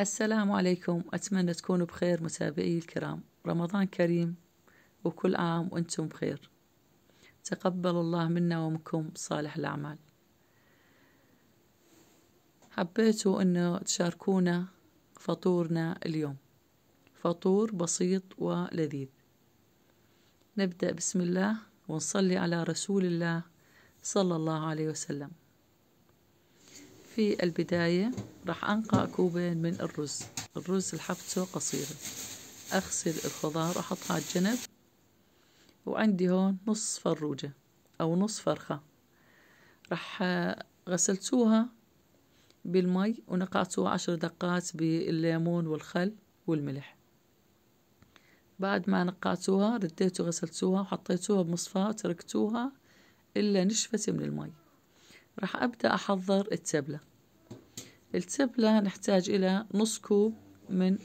السلام عليكم أتمنى تكونوا بخير متابعي الكرام رمضان كريم وكل عام وأنتم بخير تقبل الله منا ومنكم صالح الأعمال حبيتوا أن تشاركونا فطورنا اليوم فطور بسيط ولذيذ نبدأ بسم الله ونصلي على رسول الله صلى الله عليه وسلم في البداية راح أنقع كوبين من الرز الرز الحفته قصيرة أغسل الخضار أحطها على الجنب وعندي هون نص فروجة أو نص فرخة راح آه، غسلتوها بالمي ونقعتوها عشر دقات بالليمون والخل والملح بعد ما نقعتوها رديتوا غسلتوها وحطيتوها بمصفاة تركتوها إلا نشفت من المي راح أبدأ أحضر التبلة التبلة نحتاج إلى نص كوب من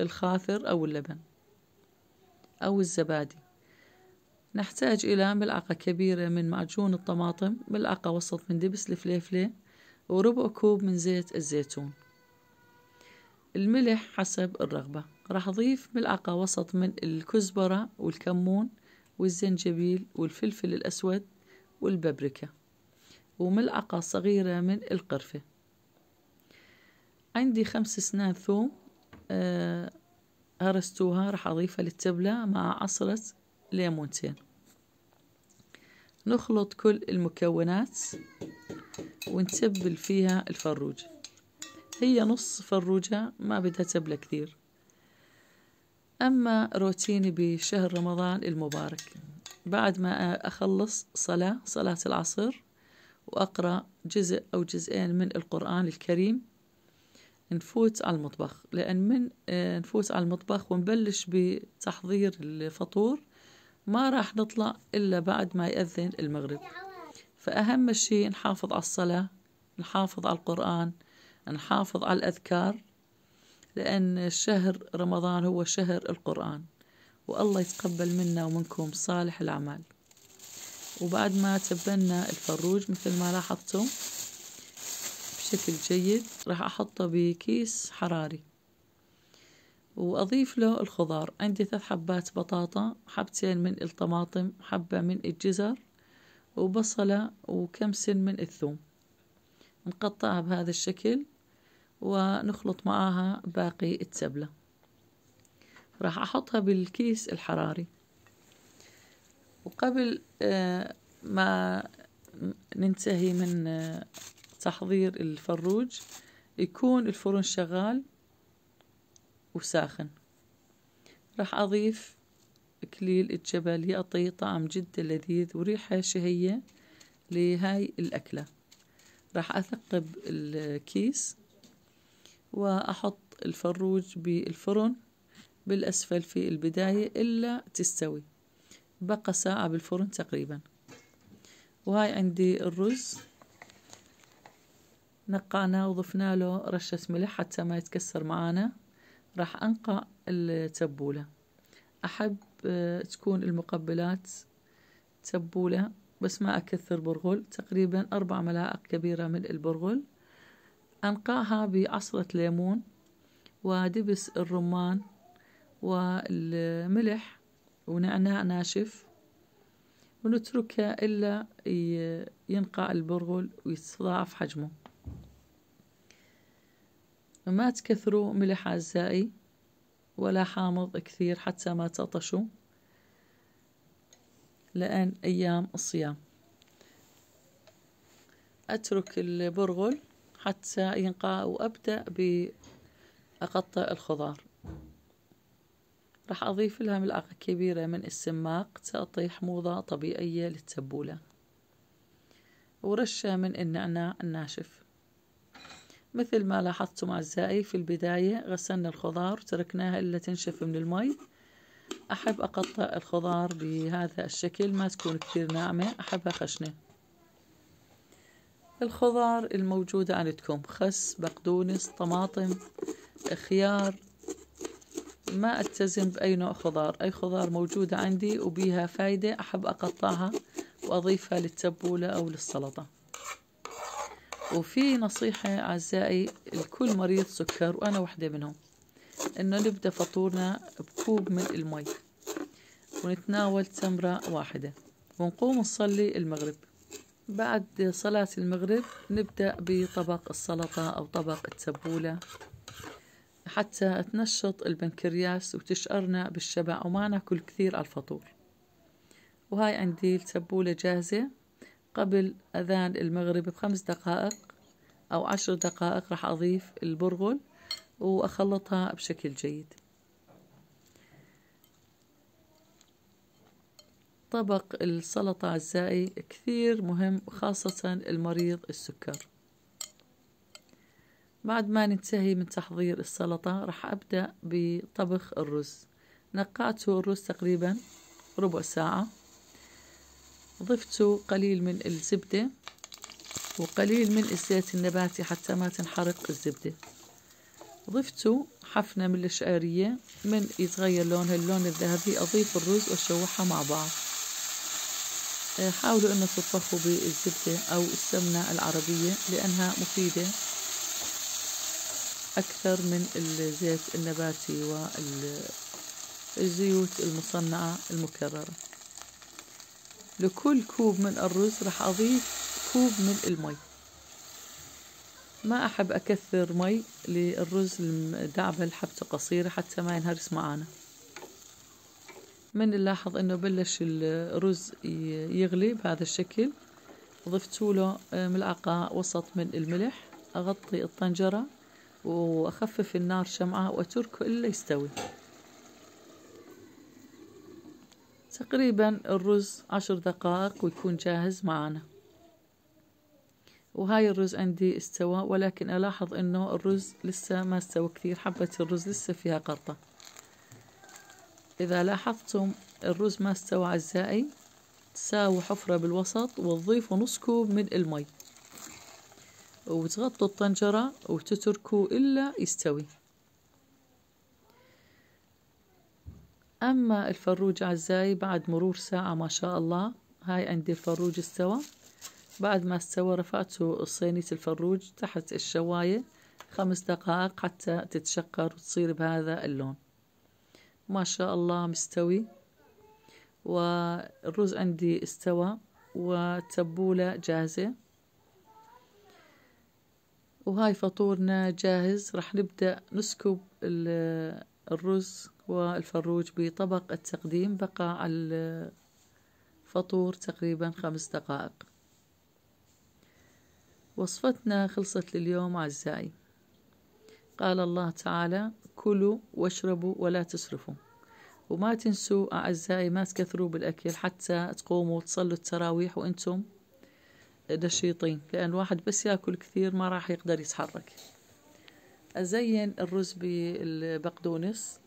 الخاثر أو اللبن أو الزبادي نحتاج إلى ملعقة كبيرة من معجون الطماطم ملعقة وسط من دبس الفليفلة وربع كوب من زيت الزيتون الملح حسب الرغبة راح أضيف ملعقة وسط من الكزبرة والكمون والزنجبيل والفلفل الأسود والبابريكا وملعقة صغيرة من القرفة عندي خمس سنان ثوم آه هرستوها راح أضيفها للتبلة مع عصرة ليمونتين نخلط كل المكونات ونتبل فيها الفروجة هي نص فروجة ما بدها تبلة كثير أما روتيني بشهر رمضان المبارك بعد ما أخلص صلاة صلاة العصر وأقرأ جزء أو جزئين من القرآن الكريم نفوت على المطبخ لأن من آه، نفوت على المطبخ ونبلش بتحضير الفطور ما راح نطلع إلا بعد ما يأذن المغرب فأهم شيء نحافظ على الصلاة نحافظ على القرآن نحافظ على الأذكار لأن شهر رمضان هو شهر القرآن والله يتقبل منا ومنكم صالح الأعمال وبعد ما تبنا الفروج مثل ما لاحظتم بشكل جيد راح أحطه بكيس حراري وأضيف له الخضار عندي ثلاث حبات بطاطا حبتين من الطماطم حبة من الجزر وبصلة وكم سن من الثوم نقطعها بهذا الشكل ونخلط معاها باقي التبلة راح أحطها بالكيس الحراري وقبل آه، ما ننتهي من آه، تحضير الفروج يكون الفرن شغال وساخن راح أضيف كليل الجبل يعطي طعم جدا لذيذ وريحة شهية لهاي الأكلة راح أثقب الكيس وأحط الفروج بالفرن بالأسفل في البداية إلا تستوي بقى ساعة بالفرن تقريبا وهاي عندي الرز نقعناه وضفنا له رشة ملح حتى ما يتكسر معانا راح أنقع التبولة أحب آه، تكون المقبلات تبولة بس ما أكثر برغل تقريبا أربع ملاعق كبيرة من البرغل أنقعها بعصرة ليمون ودبس الرمان والملح ونعناع ناشف ونتركها إلا ينقع البرغل ويتضاعف حجمه ما تكثروا ملح أعزائي ولا حامض كثير حتى ما تطشوا لأن أيام الصيام أترك البرغل حتى ينقع وأبدأ بأقطع الخضار رح أضيف لها ملعقة كبيرة من السماق تسقطي حموضة طبيعية للتبولة ورشة من النعناع الناشف مثل ما لاحظتم أعزائي في البداية غسلنا الخضار وتركناها إلا تنشف من المي أحب أقطع الخضار بهذا الشكل ما تكون كثير ناعمة أحبها خشنة الخضار الموجودة عندكم خس بقدونس طماطم خيار ما ألتزم بأي نوع خضار أي خضار موجودة عندي وبيها فايدة أحب أقطعها وأضيفها للتبولة أو للسلطة وفي نصيحة أعزائي لكل مريض سكر وأنا وحدة منهم إنه نبدأ فطورنا بكوب من المي ونتناول تمرة واحدة ونقوم نصلي المغرب بعد صلاة المغرب نبدأ بطبق السلطة أو طبق التبولة حتى تنشط البنكرياس وتشعرنا بالشبع وما ناكل كثير على الفطور وهاي عندي التبولة جاهزة قبل أذان المغرب بخمس دقائق أو عشر دقائق راح أضيف البرغل وأخلطها بشكل جيد طبق السلطة أعزائي كثير مهم خاصة المريض السكر بعد ما ننتهي من تحضير السلطة راح أبدأ بطبخ الرز نقعته الرز تقريبا ربع ساعة ضفت قليل من الزبدة وقليل من الزيت النباتي حتى ما تنحرق الزبدة ضفت حفنة من الشعيرية من يتغير لونها اللون الذهبي أضيف الرز وأشوحها مع بعض حاولوا أن تطبخوا بالزبدة أو السمنة العربية لأنها مفيدة أكثر من الزيت النباتي والزيوت المصنعة المكررة لكل كوب من الرز راح أضيف كوب من المي ما أحب أكثر مي للرز الدعبة حبته قصيرة حتى ما ينهرس معانا من نلاحظ انه بلش الرز يغلي بهذا الشكل ضفت له ملعقة وسط من الملح أغطي الطنجرة وأخفف النار شمعة وأتركه إلا يستوي تقريبا الرز عشر دقائق ويكون جاهز معنا وهاي الرز عندي استوى ولكن ألاحظ أنه الرز لسه ما استوى كثير حبة الرز لسه فيها قطة إذا لاحظتم الرز ما استوى أعزائي تساوي حفرة بالوسط وتضيفوا نص كوب من المي وتغطوا الطنجرة وتتركوا إلا يستوي أما الفروج عزاي بعد مرور ساعة ما شاء الله هاي عندي الفروج استوى بعد ما استوى رفعت صينية الفروج تحت الشواية خمس دقائق حتى تتشقر وتصير بهذا اللون ما شاء الله مستوي والرز عندي استوى والتبولة جاهزة وهاي فطورنا جاهز راح نبدأ نسكب الرز والفروج بطبق التقديم بقى على الفطور تقريبا خمس دقائق وصفتنا خلصت لليوم أعزائي قال الله تعالى كلوا واشربوا ولا تسرفوا وما تنسوا أعزائي ما تكثروا بالأكل حتى تقوموا تصلوا التراويح وأنتم نشيطين لأن الواحد بس ياكل كثير ما راح يقدر يتحرك أزين الرز بالبقدونس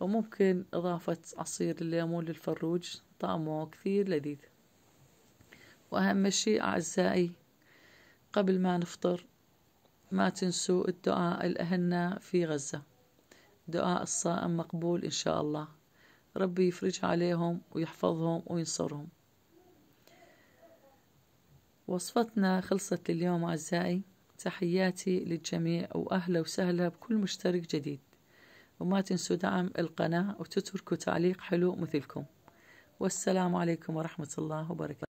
وممكن إضافة عصير الليمون للفروج طعمه كثير لذيذ وأهم شيء أعزائي قبل ما نفطر ما تنسوا الدعاء الأهلنا في غزة دعاء الصائم مقبول إن شاء الله ربي يفرج عليهم ويحفظهم وينصرهم وصفتنا خلصت لليوم أعزائي تحياتي للجميع وأهلا وسهلا بكل مشترك جديد وما تنسوا دعم القناة وتتركوا تعليق حلو مثلكم والسلام عليكم ورحمة الله وبركاته